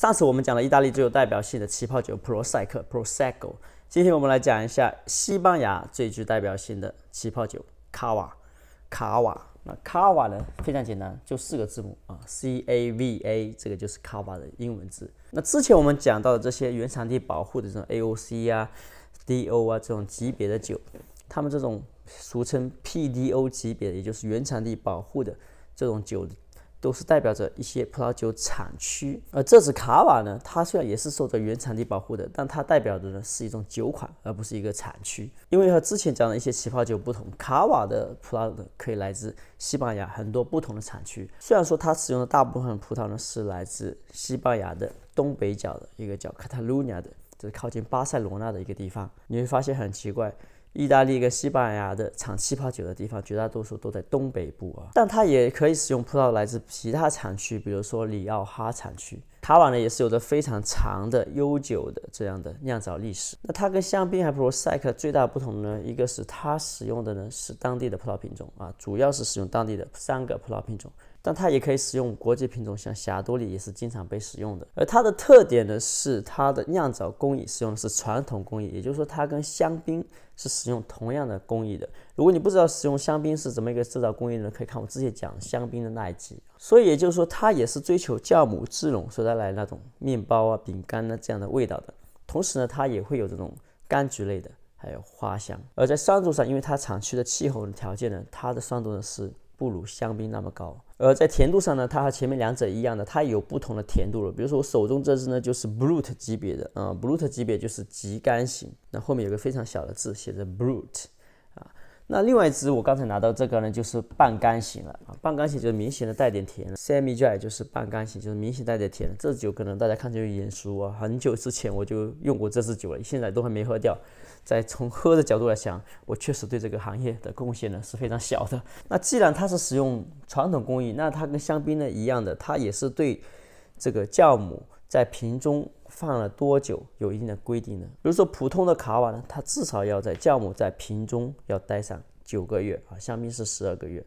上次我们讲了意大利最有代表性的气泡酒 Prosecco p r o s e c c o 今天我们来讲一下西班牙最具代表性的气泡酒卡瓦卡 a a 那卡瓦呢，非常简单，就四个字母啊，C A V A，这个就是卡瓦的英文字。那之前我们讲到的这些原产地保护的这种 A O C 啊、D O 啊这种级别的酒，他们这种俗称 P D O 级别的，也就是原产地保护的这种酒。都是代表着一些葡萄酒产区，而这支卡瓦呢，它虽然也是受着原产地保护的，但它代表的呢是一种酒款，而不是一个产区。因为和之前讲的一些起泡酒不同，卡瓦的葡萄呢可以来自西班牙很多不同的产区。虽然说它使用的大部分葡萄呢是来自西班牙的东北角的一个叫卡塔卢尼亚的，就是靠近巴塞罗那的一个地方，你会发现很奇怪。意大利跟西班牙的产气泡酒的地方，绝大多数都在东北部啊，但它也可以使用葡萄来自其他产区，比如说里奥哈产区。塔瓦呢也是有着非常长的、悠久的这样的酿造历史。那它跟香槟还不如赛克最大不同呢，一个是它使用的呢是当地的葡萄品种啊，主要是使用当地的三个葡萄品种，但它也可以使用国际品种，像霞多丽也是经常被使用的。而它的特点呢是它的酿造工艺使用的是传统工艺，也就是说它跟香槟是使用同样的工艺的。如果你不知道使用香槟是怎么一个制造工艺呢，可以看我之前讲香槟的那一集。所以也就是说它也是追求酵母制冷，所在。带那种面包啊、饼干呢这样的味道的，同时呢，它也会有这种柑橘类的，还有花香。而在酸度上，因为它产区的气候的条件呢，它的酸度呢是不如香槟那么高。而在甜度上呢，它和前面两者一样的，它有不同的甜度了。比如说我手中这支呢，就是 brut 级别的啊，brut 级别就是极干型。那后面有个非常小的字写着 brut。那另外一支我刚才拿到这个呢，就是半干型了啊，半干型就是明显的带点甜了 s e m i dry 就是半干型，就是明显带点甜这支酒可能大家看就眼熟啊，很久之前我就用过这支酒了，现在都还没喝掉。在从喝的角度来讲，我确实对这个行业的贡献呢是非常小的。那既然它是使用传统工艺，那它跟香槟呢一样的，它也是对这个酵母在瓶中放了多久有一定的规定呢。比如说普通的卡瓦呢，它至少要在酵母在瓶中要待上。九个月啊，香槟是十二个月。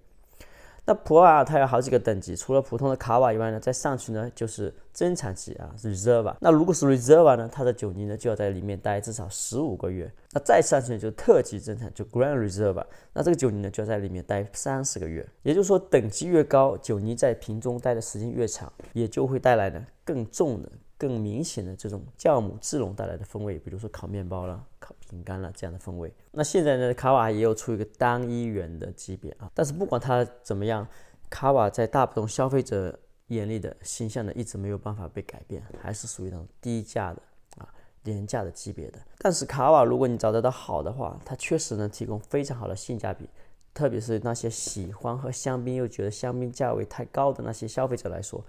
那普洱啊，它有好几个等级，除了普通的卡瓦以外呢，再上去呢就是珍藏级啊，reserve。那如果是 reserve 呢，它的酒泥呢就要在里面待至少十五个月。那再上去呢就是特级珍藏，就 grand reserve。那这个酒泥呢就要在里面待三十个月。也就是说，等级越高，酒泥在瓶中待的时间越长，也就会带来呢更重的、更明显的这种酵母自溶带来的风味，比如说烤面包了。饼干了这样的风味。那现在呢卡瓦也有出一个单一元的级别啊，但是不管它怎么样，卡瓦在大部分消费者眼里的形象呢一直没有办法被改变，还是属于那种低价的啊廉价的级别的。但是卡瓦如果你找得到好的话，它确实能提供非常好的性价比，特别是那些喜欢喝香槟又觉得香槟价位太高的那些消费者来说，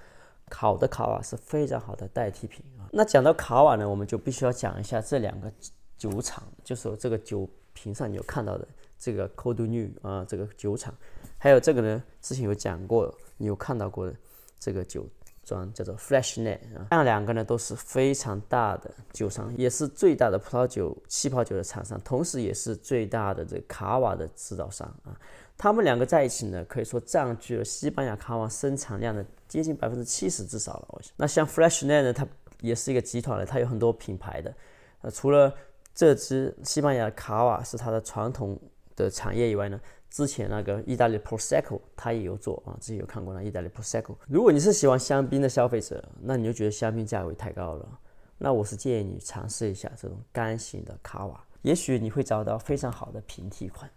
好的卡瓦是非常好的代替品啊。那讲到卡瓦呢，我们就必须要讲一下这两个。酒厂就是这个酒瓶上你有看到的这个 c o d New 啊，这个酒厂，还有这个呢，之前有讲过，你有看到过的这个酒庄叫做 f r e s h n e t 啊，这两个呢都是非常大的酒商，也是最大的葡萄酒、气泡酒的厂商，同时也是最大的这个卡瓦的制造商啊。他们两个在一起呢，可以说占据了西班牙卡瓦生产量的接近百分之七十至少了。那像 f r e s h n e t 呢，它也是一个集团的，它有很多品牌的，呃，除了这支西班牙卡瓦是它的传统的产业以外呢，之前那个意大利 prosecco 它也有做啊，之前有看过那意大利 prosecco。如果你是喜欢香槟的消费者，那你就觉得香槟价位太高了，那我是建议你尝试一下这种干型的卡瓦，也许你会找到非常好的平替款。